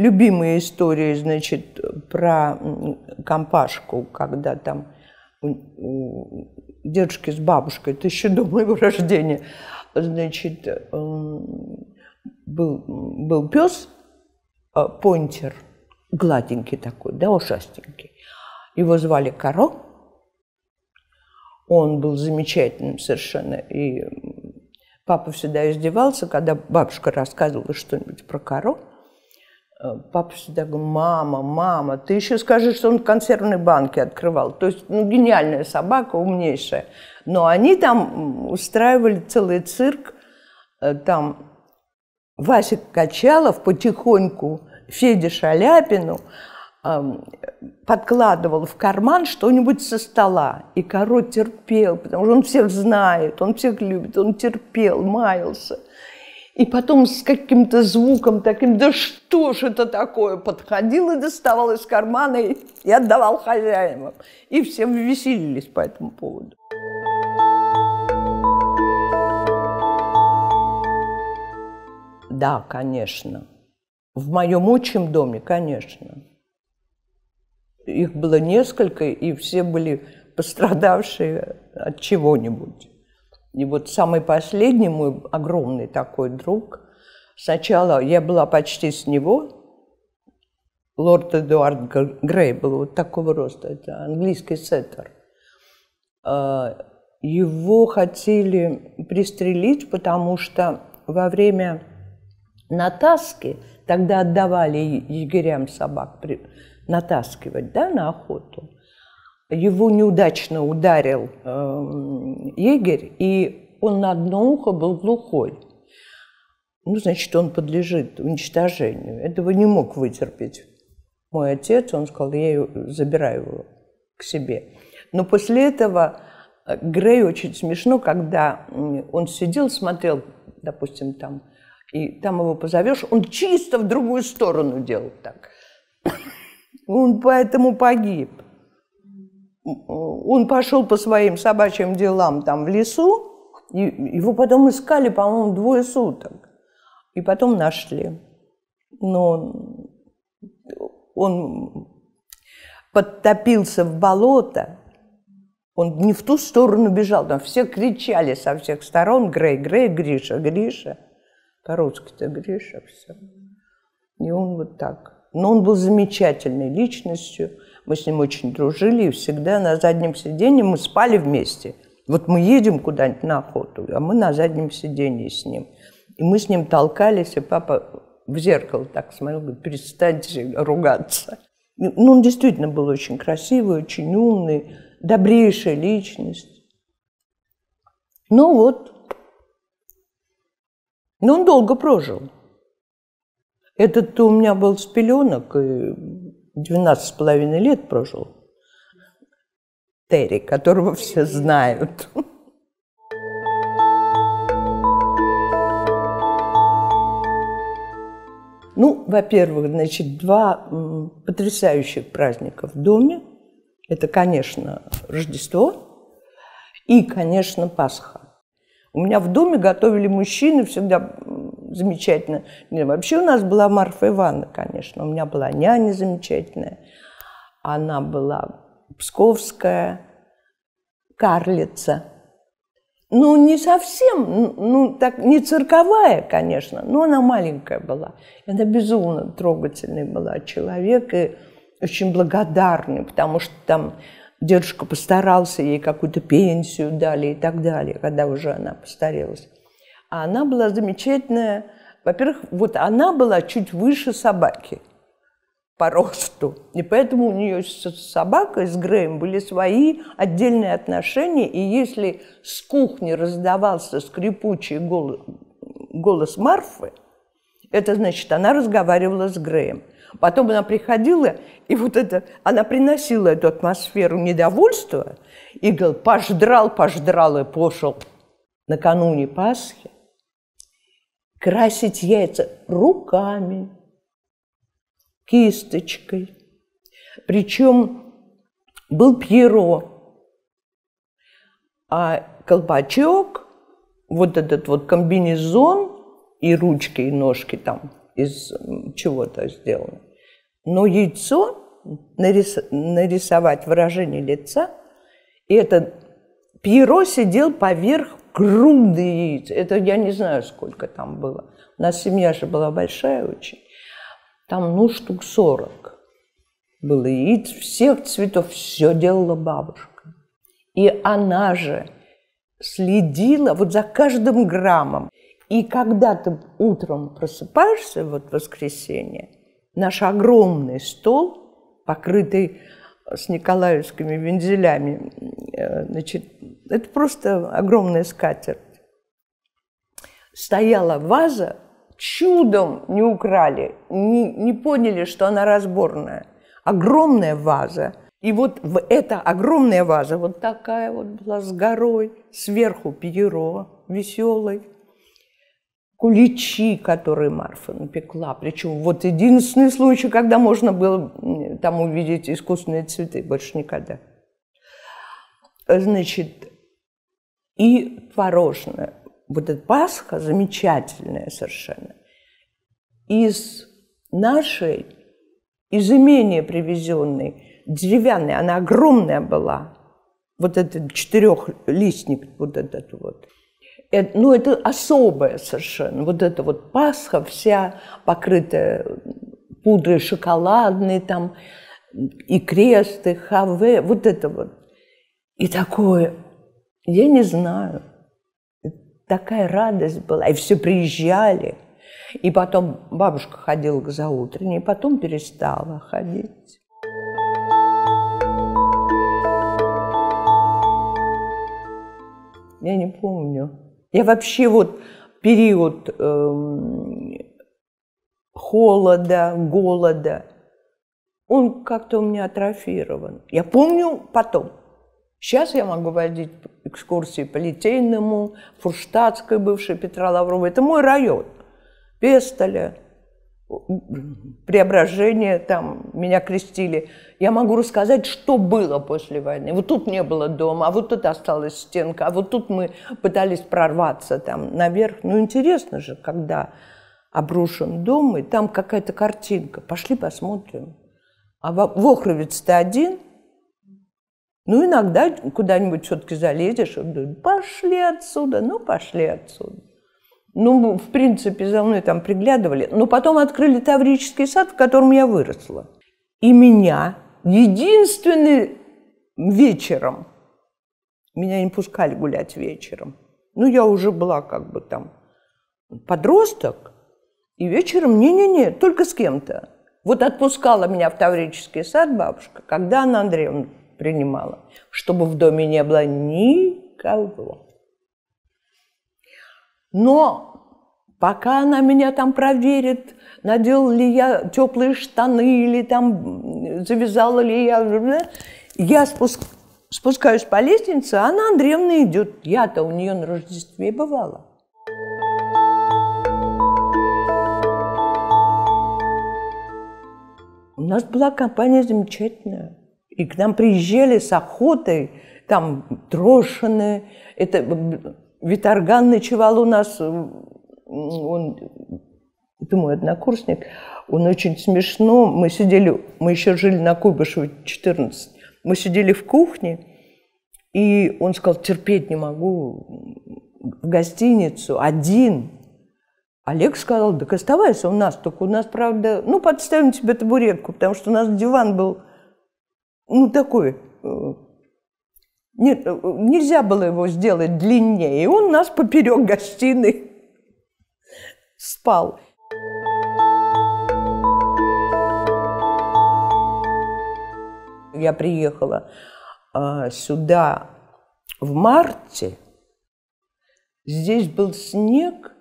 любимые истории, значит, про компашку, когда там у дедушки с бабушкой, это еще до моего рождения, значит, эм, был, был пес, э, понтер, гладенький такой, да, ушастенький. Его звали Каро. Он был замечательным совершенно. И папа всегда издевался, когда бабушка рассказывала что-нибудь про Каро – Папа всегда говорил, мама, мама, ты еще скажи, что он консервные банки открывал. То есть, ну, гениальная собака, умнейшая. Но они там устраивали целый цирк. Э, там Вася Качалов потихоньку Феде Шаляпину подкладывал в карман что-нибудь со стола. И король терпел, потому что он всех знает, он всех любит, он терпел, маялся – и потом с каким-то звуком таким, да что ж это такое, подходил и доставал из кармана и, и отдавал хозяевам. И все веселились по этому поводу. Да, конечно. В моем отчим доме, конечно. Их было несколько, и все были пострадавшие от чего-нибудь. И вот самый последний мой огромный такой друг, сначала я была почти с него, лорд Эдуард Грей был вот такого роста, это английский сеттер. А, его хотели пристрелить, потому что во время натаски, тогда отдавали егерям собак при... натаскивать да, на охоту, его неудачно ударил э, эм, егерь, и он на одно ухо был глухой. Ну, значит, он подлежит уничтожению. Этого не мог вытерпеть мой отец. Он сказал, я ее забираю его к себе. Но после этого э, Грей очень смешно, когда он сидел, смотрел, допустим, там, и там его позовешь, он чисто в другую сторону делал так. Он поэтому погиб. Э, он пошел по своим собачьим делам там в лесу, и его потом искали, по-моему, двое суток. И потом нашли. Но он подтопился в болото, он не в ту сторону бежал, там все кричали со всех сторон «Грей, Грей, Гриша, Гриша». По-русски-то Гриша все. И он вот так. Но он был замечательной личностью. Мы с ним очень дружили, и всегда на заднем сиденье мы спали вместе. Вот мы едем куда-нибудь на охоту, а мы на заднем сиденье с ним. И мы с ним толкались, и папа в зеркало так смотрел, говорит, перестаньте ругаться. Ну, он действительно был очень красивый, очень умный, добрейшая личность. Ну вот. Но он долго прожил. Этот то у меня был с пеленок, и 12 с половиной лет прожил. Терри, которого все знают. Ну, во-первых, значит, два потрясающих праздника в доме. Это, конечно, Рождество и, конечно, Пасха. У меня в доме готовили мужчины всегда замечательно. Нет, вообще у нас была Марфа Ивановна, конечно. У меня была няня замечательная. Она была псковская, карлица. Ну, не совсем, ну, ну так, не цирковая, конечно, но она маленькая была. она безумно трогательный была человек и очень благодарный, потому что там дедушка постарался, ей какую-то пенсию дали и так далее, когда уже она постарелась. А она была замечательная. Во-первых, вот она была чуть выше собаки по росту. И поэтому у нее с собакой, с Греем, были свои отдельные отношения. И если с кухни раздавался скрипучий голос, Марфы, это значит, она разговаривала с Греем. Потом она приходила, и вот это, она приносила эту атмосферу недовольства и говорила, пождрал, пождрал и пошел накануне Пасхи красить яйца руками, кисточкой. Причем был пьеро, а колпачок, вот этот вот комбинезон и ручки, и ножки там из чего-то сделаны. Но яйцо нарис... нарисовать выражение лица, и этот Пьеро сидел поверх грунды яйца, Это я не знаю, сколько там было. У нас семья же была большая очень. Там, ну, штук сорок было яиц всех цветов. Все делала бабушка. И она же следила вот за каждым граммом. И когда ты утром просыпаешься, вот в воскресенье, наш огромный стол, покрытый с николаевскими вензелями, э, значит, это просто огромная скатерть. Стояла ваза, чудом не украли, не, не поняли, что она разборная. Огромная ваза. И вот в эта огромная ваза, вот такая вот была с горой, сверху пьеро веселый, куличи, которые Марфа напекла. Причем вот единственный случай, когда можно было там увидеть искусственные цветы, больше никогда. Значит, и творожное. Вот эта Пасха замечательная совершенно. Из нашей, из имения привезенной, деревянной, она огромная была, вот этот четырехлистник, вот этот вот. Это, ну, это особая совершенно. Вот эта вот Пасха вся покрытая пудрой шоколадной там, и кресты, хаве, вот это вот. И такое я не знаю. Такая радость была. И все приезжали. И потом бабушка ходила к заутренней, и потом перестала ходить. Я не помню. Я вообще вот период эм, холода, голода, он как-то у меня атрофирован. Я помню потом, Сейчас я могу водить экскурсии по Литейному, Фурштадтской, бывшей Петра Лаврова. Это мой район. Пестоля, преображение, там меня крестили. Я могу рассказать, что было после войны. Вот тут не было дома, а вот тут осталась стенка, а вот тут мы пытались прорваться там наверх. Ну, интересно же, когда обрушен дом, и там какая-то картинка. Пошли посмотрим. А в Охровец-то один – ну, иногда куда-нибудь все-таки залезешь, и говорят: пошли отсюда, ну, пошли отсюда. Ну, в принципе, за мной там приглядывали. Но потом открыли Таврический сад, в котором я выросла. И меня единственный вечером, меня не пускали гулять вечером. Ну, я уже была как бы там подросток, и вечером не-не-не, только с кем-то. Вот отпускала меня в Таврический сад бабушка, когда Анна Андреевна принимала, чтобы в доме не было никого. Но пока она меня там проверит, надел ли я теплые штаны или там завязала ли я, я спуск... спускаюсь по лестнице, а она Андреевна идет. Я-то у нее на Рождестве бывала. У нас была компания замечательная. И к нам приезжали с охотой, там трошены. Это э, Виторган ночевал у нас, э, он, это мой однокурсник, он очень смешно. Мы сидели, мы еще жили на Куйбышево 14. Мы сидели в кухне, и он сказал, терпеть не могу, в гостиницу, один. Олег сказал, так оставайся у нас, только у нас, правда, ну, подставим тебе табуретку, потому что у нас диван был ну, такой, э, нет, э, нельзя было его сделать длиннее. И он нас поперек гостиной спал. Я приехала э, сюда в марте. Здесь был снег,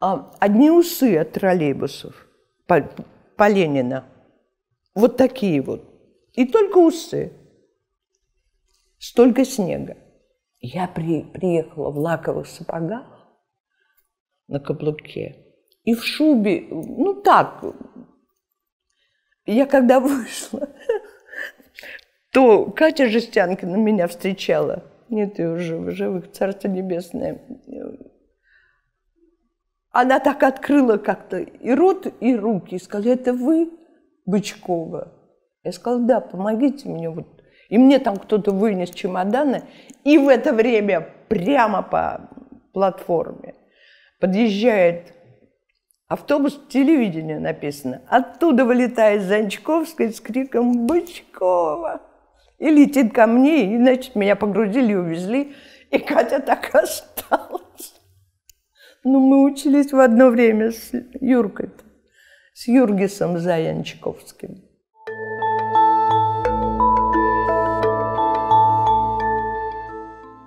а, одни усы от троллейбусов по, по Ленина. Вот такие вот. И только усы. Столько снега. Я при, приехала в лаковых сапогах на каблуке и в шубе, ну так. Я когда вышла, то Катя Жестянкина меня встречала. Нет ее уже в живых, Царство Небесное. Она так открыла как-то и рот, и руки, и сказала, это вы, Бычкова? Я сказала, да, помогите мне. Вот. И мне там кто-то вынес чемоданы. И в это время прямо по платформе подъезжает автобус, телевидение написано. Оттуда вылетает Занчковская с криком «Бычкова!» И летит ко мне, и, значит, меня погрузили и увезли. И Катя так осталась. Ну, мы учились в одно время с Юркой, с Юргисом Заянчковским.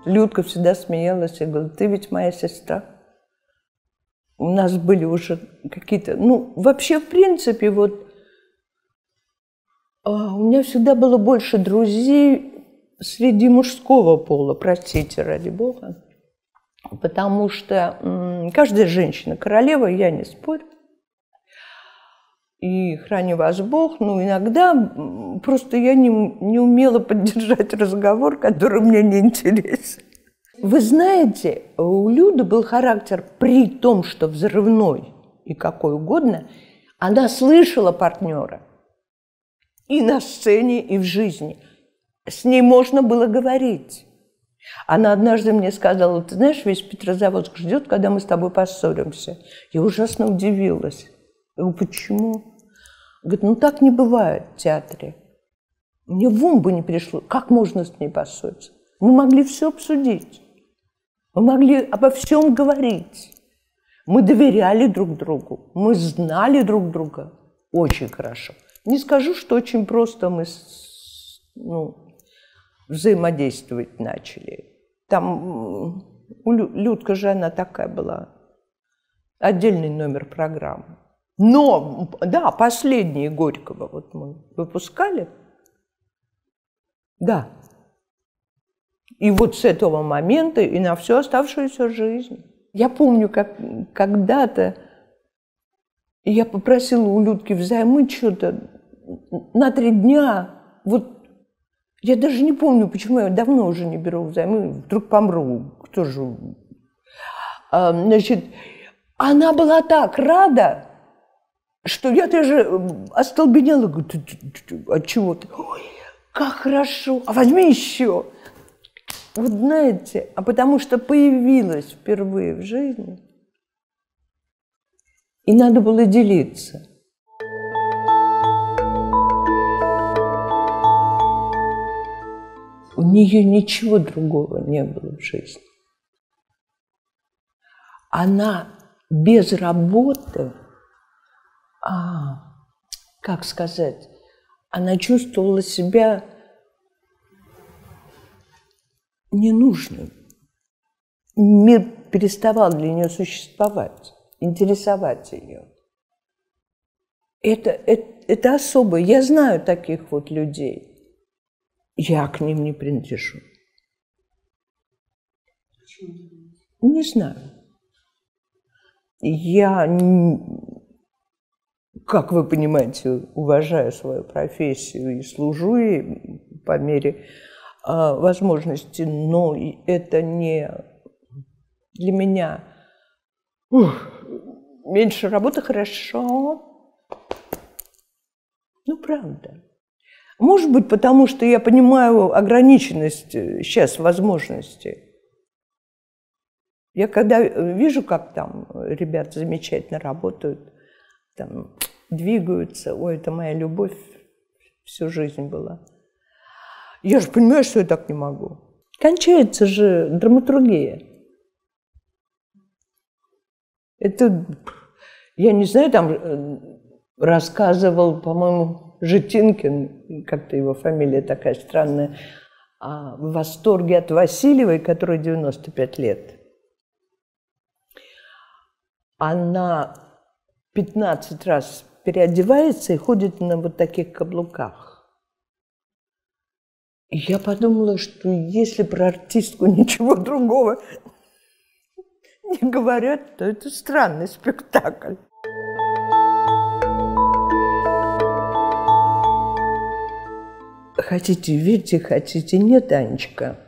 Людка всегда смеялась и говорила, ты ведь моя сестра. У нас были уже какие-то... Ну, вообще, в принципе, вот а, у меня всегда было больше друзей среди мужского пола, простите, ради бога. Потому что каждая женщина королева, я не спорю и храни вас Бог, но иногда просто я не, не умела поддержать разговор, который мне не интересен. Вы знаете, у Люды был характер при том, что взрывной и какой угодно, она слышала партнера и на сцене, и в жизни. С ней можно было говорить. Она однажды мне сказала, ты знаешь, весь Петрозаводск ждет, когда мы с тобой поссоримся. Я ужасно удивилась. Я говорю, почему? Говорит, ну так не бывает в театре. Мне в ум бы не пришло, как можно с ней поссориться. Мы могли все обсудить. Мы могли обо всем говорить. Мы доверяли друг другу. Мы знали друг друга очень хорошо. Не скажу, что очень просто мы ну, взаимодействовать начали. Там Людка же она такая была. Отдельный номер программы. Но, да, последние Горького вот мы выпускали. Да. И вот с этого момента и на всю оставшуюся жизнь. Я помню, как когда-то я попросила у Людки взаймы что-то на три дня. Вот я даже не помню, почему я давно уже не беру взаймы. Вдруг помру. Кто же... А, значит, она была так рада, что я даже эм, остолбенела, говорю, Т от чего ты? Ой, как хорошо, а возьми еще. Вот знаете, а потому что появилась впервые в жизни, и надо было делиться. У нее ничего другого не было в жизни. Она без работы – а, как сказать, она чувствовала себя ненужным. Мир переставал для нее существовать, интересовать ее. Это, э, это, это особое. Я знаю таких вот людей. Я к ним не принадлежу. Почему? Не знаю. Я как вы понимаете, уважаю свою профессию и служу ей по мере э, возможности, но это не для меня Ух, меньше работы хорошо. Ну, правда. Может быть, потому что я понимаю ограниченность э, сейчас возможностей. Я когда э, вижу, как там ребята замечательно работают, там двигаются. Ой, это моя любовь всю жизнь была. Я же понимаю, что я так не могу. Кончается же драматургия. Это, я не знаю, там э, рассказывал, по-моему, Житинкин, как-то его фамилия такая странная, в восторге от Васильевой, которой 95 лет. Она 15 раз переодевается и ходит на вот таких каблуках. И я подумала, что если про артистку ничего другого не говорят, то это странный спектакль. Хотите верьте, хотите нет, Анечка.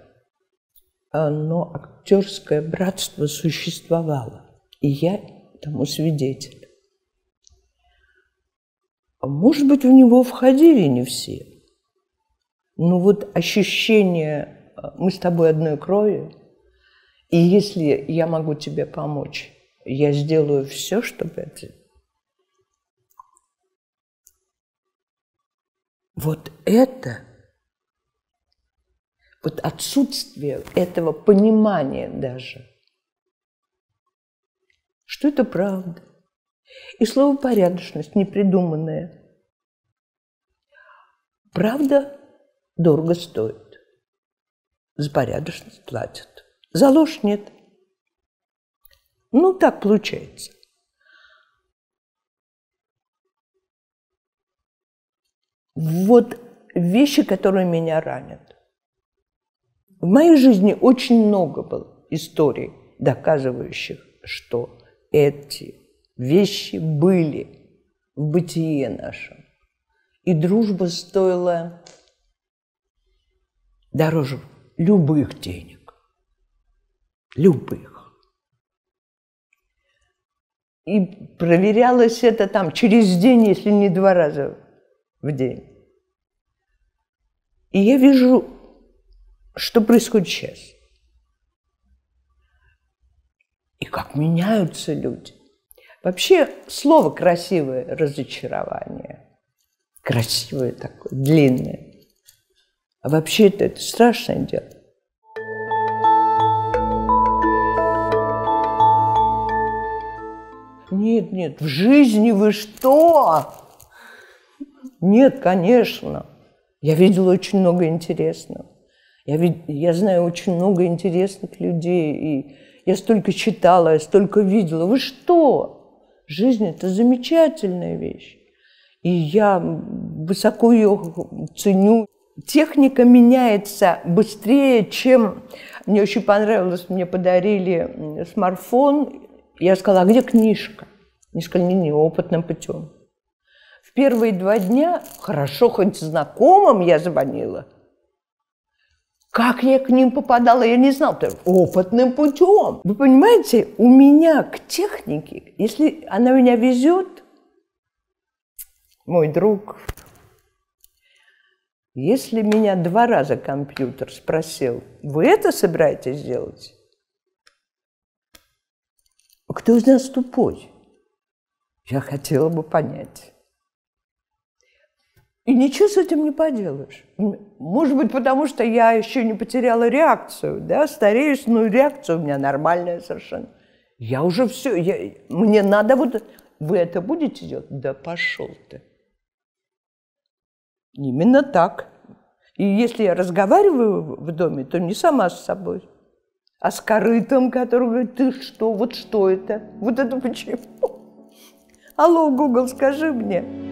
Но актерское братство существовало. И я тому свидетель. А может быть, в него входили не все. Но ну вот ощущение а, «мы с тобой одной крови», и если я могу тебе помочь, я сделаю все, чтобы это... Вот это, вот отсутствие этого понимания даже, что это правда, и слово «порядочность» непридуманное. Правда дорого стоит. За порядочность платят. За ложь нет. Ну, так получается. Вот вещи, которые меня ранят. В моей жизни очень много было историй, доказывающих, что эти Вещи были в бытие нашем. И дружба стоила дороже любых денег. Любых. И проверялось это там через день, если не два раза в день. И я вижу, что происходит сейчас. И как меняются люди. Вообще слово красивое разочарование. Красивое такое, длинное. А вообще это это страшное дело. Нет, нет, в жизни вы что? Нет, конечно. Я видела очень много интересного. Я, вид... я знаю очень много интересных людей. И я столько читала, я столько видела. Вы что? Жизнь – это замечательная вещь. И я высоко ее ценю. Техника меняется быстрее, чем... Мне очень понравилось, мне подарили смартфон. Я сказала, а где книжка? Они сказали, не, не, опытным путем. В первые два дня, хорошо, хоть знакомым я звонила – как я к ним попадала, я не знала. Опытным путем. Вы понимаете, у меня к технике, если она меня везет, мой друг, если меня два раза компьютер спросил, вы это собираетесь делать? А кто из нас тупой? Я хотела бы понять. И ничего с этим не поделаешь. Может быть, потому что я еще не потеряла реакцию, да, стареюсь, но реакция у меня нормальная совершенно. Я уже все, я, мне надо вот... Вы это будете делать? Да пошел ты. Именно так. И если я разговариваю в доме, то не сама с собой, а с корытом, который говорит, ты что, вот что это? Вот это почему? Алло, Гугл, скажи мне.